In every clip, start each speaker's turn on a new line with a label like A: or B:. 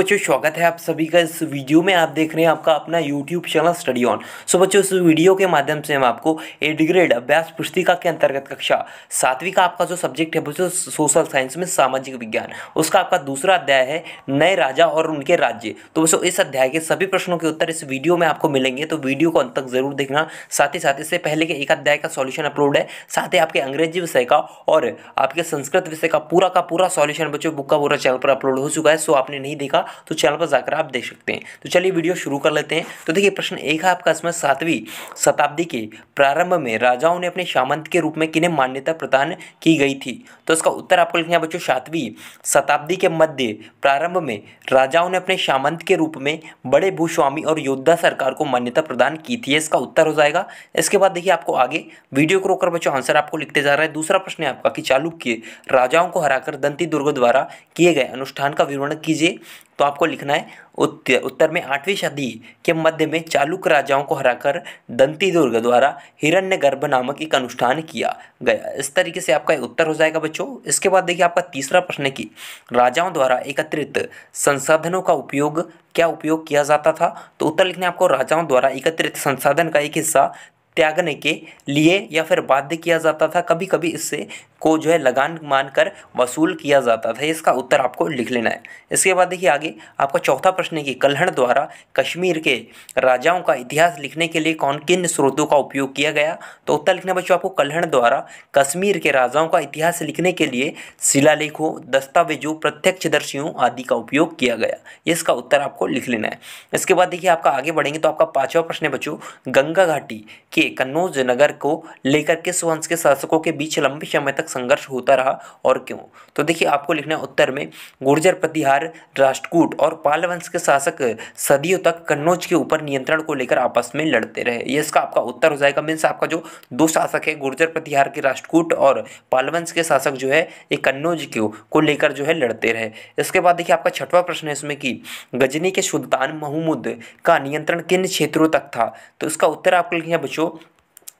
A: बच्चों स्वागत है आप सभी का इस वीडियो में आप देख रहे हैं आपका अपना YouTube channel Study On so बच्चों इस वीडियो के माध्यम से हम आपको एड ग्रेड अभ्यास पुस्तिका के अंतर्गत कक्षा सातवीं का आपका जो सब्जेक्ट है बच्चों सोशल साइंस में सामाजिक विज्ञान उसका आपका दूसरा अध्याय है नए राजा और उनके राज्य तो बच्चों इस अध्याय के सभी प्रश्नों के उत्तर इस वीडियो में आपको मिलेंगे तो वीडियो को अंत तक जरूर देखना साथ ही साथ इससे पहले के एक अध्याय का सोल्यूशन अपलोड है साथ ही आपके अंग्रेजी विषय का और आपके संस्कृत विषय का पूरा का पूरा सोल्यूशन बच्चों बुक का पूरा चैनल पर अपलोड हो चुका है सो आपने नहीं देखा तो चैनल पर जाकर आप देख सकते हैं तो चलिए वीडियो शुरू कर लेते हैं तो देखिए प्रश्न एक है आपका इसमें सातवीं शताब्दी के प्रारंभ में राजाओं ने अपने सामंत के रूप में किन्हें मान्यता प्रदान की गई थी तो इसका उत्तर आपको लिखना है बच्चों सातवीं शताब्दी के मध्य प्रारंभ में राजाओं ने अपने सामंत के रूप में बड़े भूस्वामी और योद्धा सरकार को मान्यता प्रदान की थी इसका उत्तर हो जाएगा इसके बाद देखिए आपको आगे वीडियो को रोकर बच्चों आंसर आपको लिखते जा रहा है दूसरा प्रश्न है आपका कि चालुक्य राजाओं को हराकर दंती दुर्ग द्वारा किए गए अनुष्ठान का विवरण कीजिए तो आपको लिखना है उत्तर उत्तर में आठवीं सदी के मध्य में चालुक राजाओं को हराकर दंती दुर्ग द्वारा हिरण्य गर्भ नामक एक अनुष्ठान किया गया इस तरीके से आपका उत्तर हो जाएगा बच्चों इसके बाद देखिए आपका तीसरा प्रश्न है कि राजाओं द्वारा एकत्रित संसाधनों का उपयोग क्या उपयोग किया जाता था तो उत्तर लिखना है आपको राजाओं द्वारा एकत्रित संसाधन का एक हिस्सा त्यागने के लिए या फिर बाध्य किया जाता था कभी कभी इससे को जो है लगान मानकर वसूल किया जाता था इसका उत्तर आपको लिख लेना है इसके बाद देखिए आगे आपका चौथा प्रश्न है कि कल्हण द्वारा कश्मीर के राजाओं का इतिहास लिखने के लिए कौन किन स्रोतों का उपयोग किया गया तो उत्तर लिखना बच्चों आपको कल्हण द्वारा कश्मीर के राजाओं का इतिहास लिखने के लिए शिलालेखों दस्तावेजों प्रत्यक्षदर्शियों आदि का उपयोग किया गया इसका उत्तर आपको लिख लेना है इसके बाद देखिए आपका आगे बढ़ेंगे तो आपका पाँचवा प्रश्न है बच्चों गंगा घाटी के कन्नौज नगर को लेकर किस वंश के शासकों के बीच लंबे समय तक संघर्ष होता रहा और क्यों तो देखिए आपको लिखना है उत्तर में गुर्जर प्रतिहार राष्ट्रकूट और पालवंश के शासक सदियों तक कन्नौज के ऊपर नियंत्रण को लेकर आपस में लड़ते रहे ये इसका आपका उत्तर हो जाएगा मीन्स आपका जो दो शासक है गुर्जर प्रतिहार के राष्ट्रकूट और पालवंश के शासक जो है ये कन्नौज के को लेकर जो है लड़ते रहे इसके बाद देखिए आपका छठवा प्रश्न है इसमें कि गजनी के सुल्तान महमूद का नियंत्रण किन क्षेत्रों तक था तो इसका उत्तर आपको लिखना है बच्चों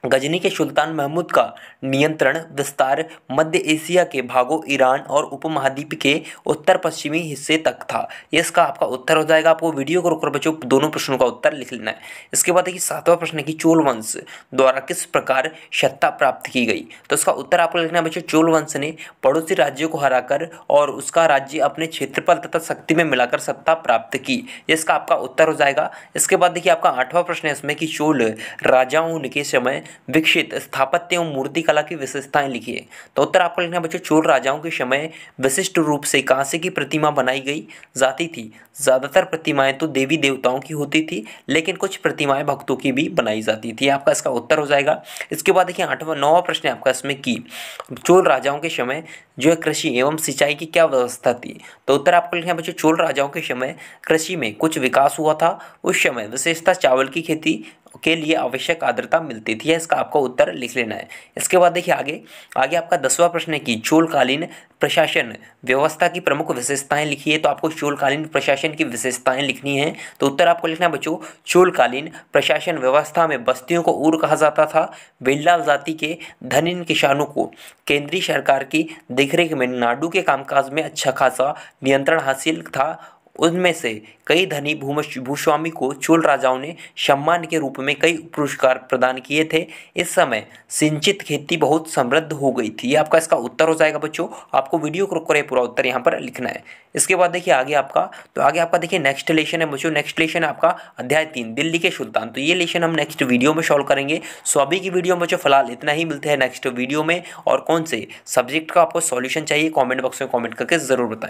A: गजनी के सुल्तान महमूद का नियंत्रण विस्तार मध्य एशिया के भागों ईरान और उपमहाद्वीप के उत्तर पश्चिमी हिस्से तक था ये इसका आपका उत्तर हो जाएगा आपको वीडियो को रोककर बच्चों दोनों प्रश्नों का उत्तर लिख लेना है इसके बाद देखिए सातवां प्रश्न है कि चोल वंश द्वारा किस प्रकार सत्ता प्राप्त की गई तो इसका उत्तर आपको लिखना है बच्चों चोल वंश ने पड़ोसी राज्यों को हराकर और उसका राज्य अपने क्षेत्रफल तथा शक्ति में मिलाकर सत्ता प्राप्त की इसका आपका उत्तर हो जाएगा इसके बाद देखिए आपका आठवां प्रश्न है इसमें कि चोल राजाओं के समय विकसित स्थापत्य एवं मूर्तिकला की विशेषताएं लिखिए तो उत्तर आपको लिखना बच्चों चोल राजाओं के समय विशिष्ट रूप से कांसे की प्रतिमा बनाई गई जाती थी ज़्यादातर प्रतिमाएं तो देवी देवताओं की होती थी लेकिन कुछ प्रतिमाएं भक्तों की भी बनाई जाती थी आपका इसका उत्तर हो जाएगा इसके बाद देखिए आठवा नौवा प्रश्न है आपका इसमें की चोल राजाओं के समय जो है कृषि एवं सिंचाई की क्या व्यवस्था थी तो उत्तर आपको लिखना बच्चों चोल राजाओं के समय कृषि में कुछ विकास हुआ था उस समय विशेषता चावल की खेती के लिए आवश्यक आर्द्रता मिलती थी इसका आपको उत्तर लिख लेना है इसके बाद देखिए आगे आगे आपका दसवां प्रश्न है कि चोलकालीन प्रशासन व्यवस्था की प्रमुख विशेषताएं है तो आपको चोलकालीन प्रशासन की विशेषताएं लिखनी है तो उत्तर आपको लिखना है बच्चों चोलकालीन प्रशासन व्यवस्था में बस्तियों को ऊर कहा जाता था बिल्लाल जाति के धनिन किसानों को केंद्रीय सरकार की देखरेख में नाडू के कामकाज में अच्छा खासा नियंत्रण हासिल था उनमें से कई धनी भूस्वामी को चोल राजाओं ने सम्मान के रूप में कई पुरस्कार प्रदान किए थे इस समय सिंचित खेती बहुत समृद्ध हो गई थी ये आपका इसका उत्तर हो जाएगा बच्चों आपको वीडियो को करें पूरा उत्तर यहाँ पर लिखना है इसके बाद देखिए आगे आपका तो आगे आपका देखिए नेक्स्ट लेशन है बच्चों नेक्स्ट लेशन है आपका अध्याय तीन दिल्ली के सुल्तान तो ये लेशन हम नेक्स्ट वीडियो में सॉल्व करेंगे सो अभी की वीडियो में बच्चों फिलहाल इतना ही मिलते हैं नेक्स्ट वीडियो में और कौन से सब्जेक्ट का आपको सॉल्यूशन चाहिए कॉमेंट बॉक्स में कॉमेंट करके ज़रूर बताएं